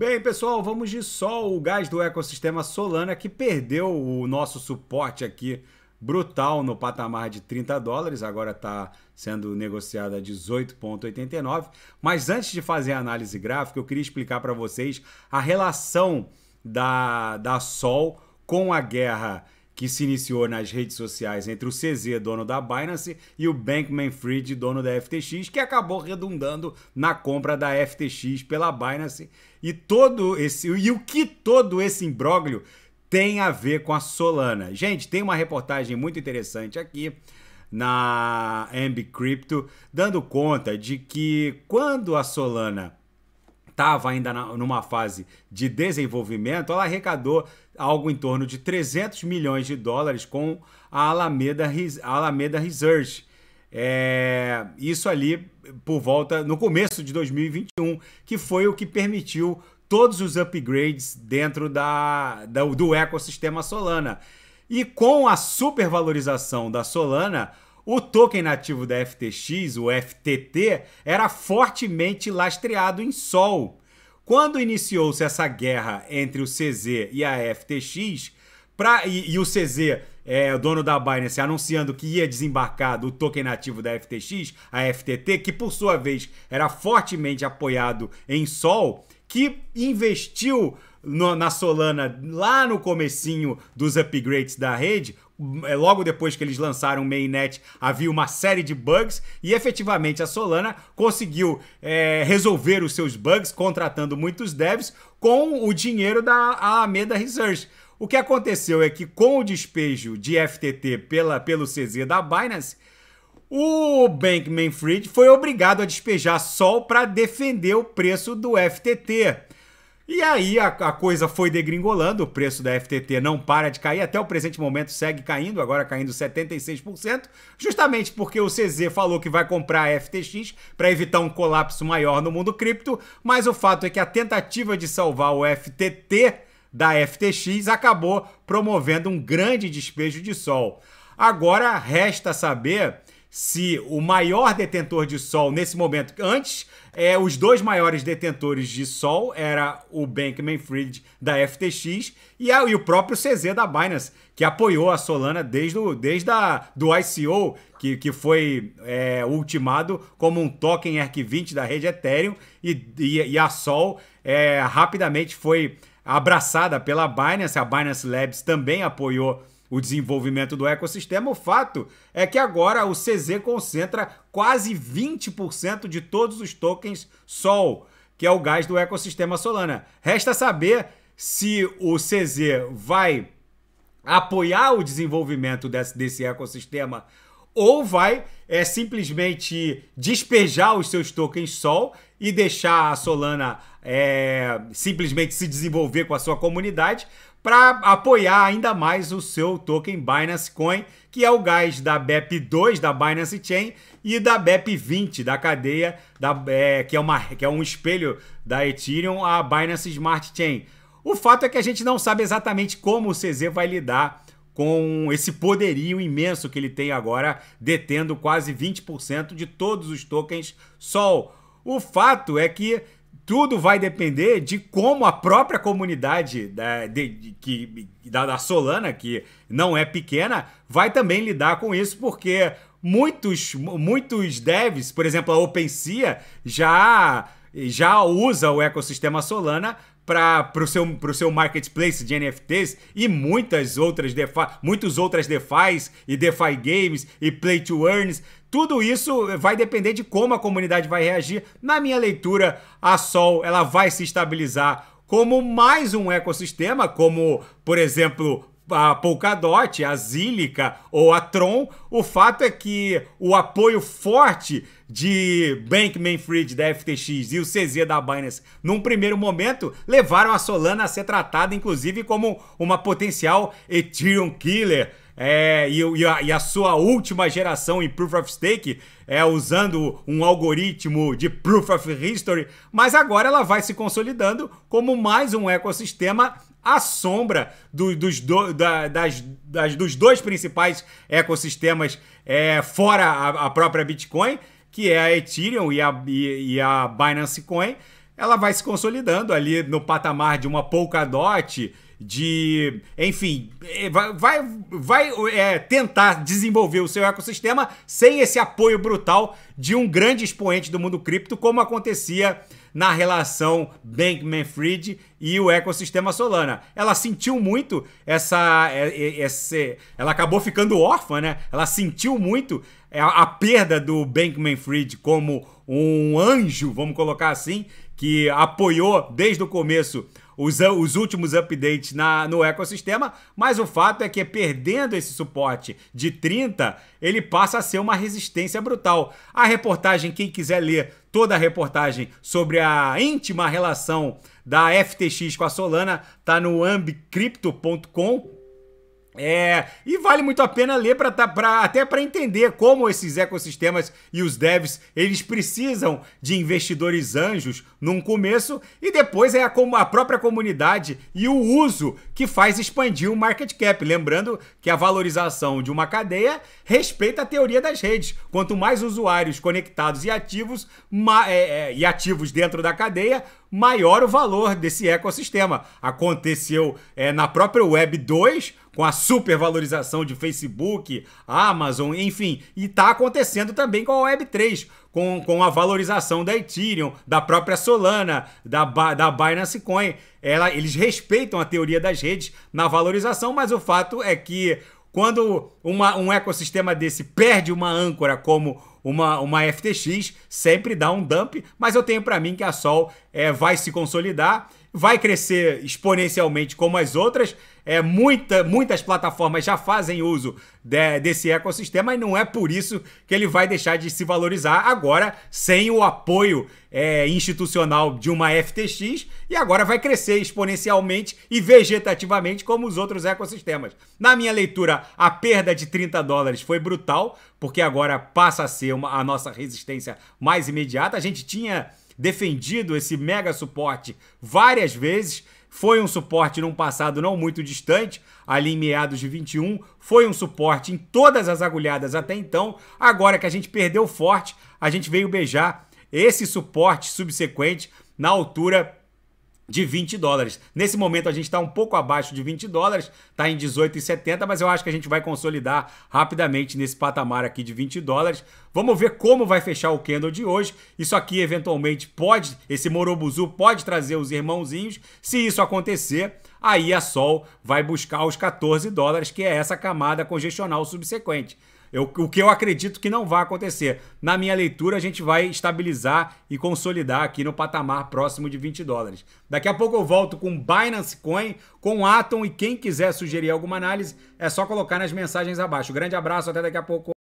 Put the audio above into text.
Bem, pessoal, vamos de sol, o gás do ecossistema Solana que perdeu o nosso suporte aqui brutal no patamar de 30 dólares, agora está sendo negociado a 18,89. Mas antes de fazer a análise gráfica, eu queria explicar para vocês a relação da, da Sol com a guerra que se iniciou nas redes sociais entre o CZ, dono da Binance, e o Bankman Fried, dono da FTX, que acabou redundando na compra da FTX pela Binance. E todo esse e o que todo esse imbróglio tem a ver com a Solana. Gente, tem uma reportagem muito interessante aqui na Ambicrypto, dando conta de que quando a Solana estava ainda na, numa fase de desenvolvimento, ela arrecadou algo em torno de 300 milhões de dólares com a Alameda, Alameda Research. É, isso ali por volta no começo de 2021, que foi o que permitiu todos os upgrades dentro da, da do ecossistema Solana. E com a supervalorização da Solana, o token nativo da FTX, o FTT, era fortemente lastreado em Sol. Quando iniciou-se essa guerra entre o CZ e a FTX, pra, e, e o CZ é, o dono da Binance anunciando que ia desembarcar do token nativo da FTX, a FTT, que por sua vez era fortemente apoiado em Sol, que investiu no, na Solana lá no comecinho dos upgrades da rede, é, logo depois que eles lançaram o mainnet, havia uma série de bugs e efetivamente a Solana conseguiu é, resolver os seus bugs contratando muitos devs com o dinheiro da Alameda Research. O que aconteceu é que com o despejo de FTT pela, pelo CZ da Binance, o Bankman Fried foi obrigado a despejar Sol para defender o preço do FTT. E aí a, a, coisa foi degringolando, o preço da FTT não para de cair, até o presente momento segue caindo, agora caindo 76%, justamente porque o CZ falou que vai comprar a FTX para evitar um colapso maior no mundo cripto, mas o fato é que a tentativa de salvar o FTT da FTX acabou promovendo um grande despejo de sol. Agora resta saber se o maior detentor de sol nesse momento, antes, é, os dois maiores detentores de sol era o Bankman-Fried da FTX e, a, e, o próprio CZ da Binance, que apoiou a Solana desde, o, desde a, do ICO, que, que foi é, ultimado como um token ERC20 da rede Ethereum e, e, e a Sol é, rapidamente foi abraçada pela Binance, a Binance Labs também apoiou o desenvolvimento do ecossistema, o fato é que agora o CZ concentra quase 20% de todos os tokens Sol, que é o gás do ecossistema Solana. Resta saber se o CZ vai apoiar o desenvolvimento desse, desse ecossistema ou vai é, simplesmente despejar os seus tokens Sol e deixar a Solana é, simplesmente se desenvolver com a sua comunidade para apoiar ainda mais o seu token Binance Coin, que é o gás da BEP2 da Binance Chain e da BEP20 da cadeia, da, é, que, é uma, que é um espelho da Ethereum a Binance Smart Chain. O fato é que a gente não sabe exatamente como o CZ vai lidar com esse poderio imenso que ele tem agora, detendo quase 20% de todos os tokens Sol. O fato é que tudo vai depender de como a própria comunidade da, de, de, que, da, da Solana, que não é pequena, vai também lidar com isso, porque muitos, muitos devs, por exemplo, a OpenSea já já usa o ecossistema Solana para o seu, seu marketplace de NFTs e muitas outras DeFi, muitos outras DeFis e DeFi Games e Play to Earns. Tudo isso vai depender de como a comunidade vai reagir. Na minha leitura, a Sol ela vai se estabilizar como mais um ecossistema, como, por exemplo, a Polkadot, a Zílica ou a Tron, o fato é que o apoio forte de Bankman-Fried da FTX e o CZ da Binance num primeiro momento levaram a Solana a ser tratada inclusive como uma potencial Ethereum killer. É, e, e, a, e, a, sua última geração em Proof of Stake, é, usando um algoritmo de Proof of History, mas agora ela vai se consolidando como mais um ecossistema à sombra do, dos, do, da, das, das, dos dois principais ecossistemas é, fora a, a, própria Bitcoin, que é a Ethereum e a, e, e a Binance Coin, ela vai se consolidando ali no patamar de uma Polkadot de, enfim, eh, vai, vai, é, tentar desenvolver o seu ecossistema sem esse apoio brutal de um grande expoente do mundo cripto, como acontecia na relação Bankman-Fried e o ecossistema Solana. Ela sentiu muito essa, eh, esse, ela acabou ficando órfã, né? Ela sentiu muito a, a perda do Bankman-Fried como um anjo, vamos colocar assim, que apoiou desde o começo os, os últimos updates na, no ecossistema, mas o fato é que perdendo esse suporte de 30, ele passa a ser uma resistência brutal. A reportagem, quem quiser ler toda a reportagem sobre a íntima relação da FTX com a Solana, tá no ambicrypto.com é, e vale muito a pena ler pra, tá, pra até para entender como esses ecossistemas e os devs eles precisam de investidores anjos num começo e depois é a, a própria comunidade e o uso que faz expandir o market cap. Lembrando que a valorização de uma cadeia respeita a teoria das redes. Quanto mais usuários conectados e ativos, ma, é, é, e ativos dentro da cadeia, maior o valor desse ecossistema. Aconteceu é, na própria Web 2, com a supervalorização de Facebook, Amazon, enfim, e está acontecendo também com a Web 3, com, com a valorização da Ethereum, da própria Solana, da, da Binance Coin. Ela, eles respeitam a teoria das redes na valorização, mas o fato é que quando uma, um ecossistema desse perde uma âncora como uma, uma FTX, sempre dá um dump, mas eu tenho para mim que a Sol é, vai se consolidar, vai crescer exponencialmente como as outras é, muita, muitas plataformas já fazem uso de, desse ecossistema e não é por isso que ele vai deixar de se valorizar agora sem o apoio é, institucional de uma FTX e agora vai crescer exponencialmente e vegetativamente como os outros ecossistemas. Na minha leitura, a perda de 30 dólares foi brutal, porque agora passa a ser uma, a nossa resistência mais imediata. A gente tinha defendido esse mega suporte várias vezes foi um suporte num passado não muito distante, ali em meados de 21, foi um suporte em todas as agulhadas até então. Agora que a gente perdeu forte, a gente veio beijar esse suporte subsequente na altura de 20 dólares. Nesse momento a gente está um pouco abaixo de 20 dólares, está em 18,70, mas eu acho que a gente vai consolidar rapidamente nesse patamar aqui de 20 dólares. Vamos ver como vai fechar o candle de hoje. Isso aqui eventualmente pode, esse Morobuzu pode trazer os irmãozinhos. Se isso acontecer, aí a Sol vai buscar os 14 dólares, que é essa camada congestional subsequente. Eu, o que eu acredito que não vai acontecer. Na minha leitura, a gente vai estabilizar e consolidar aqui no patamar próximo de 20 dólares. Daqui a pouco eu volto com Binance Coin, com Atom e quem quiser sugerir alguma análise, é só colocar nas mensagens abaixo. Grande abraço, até daqui a pouco.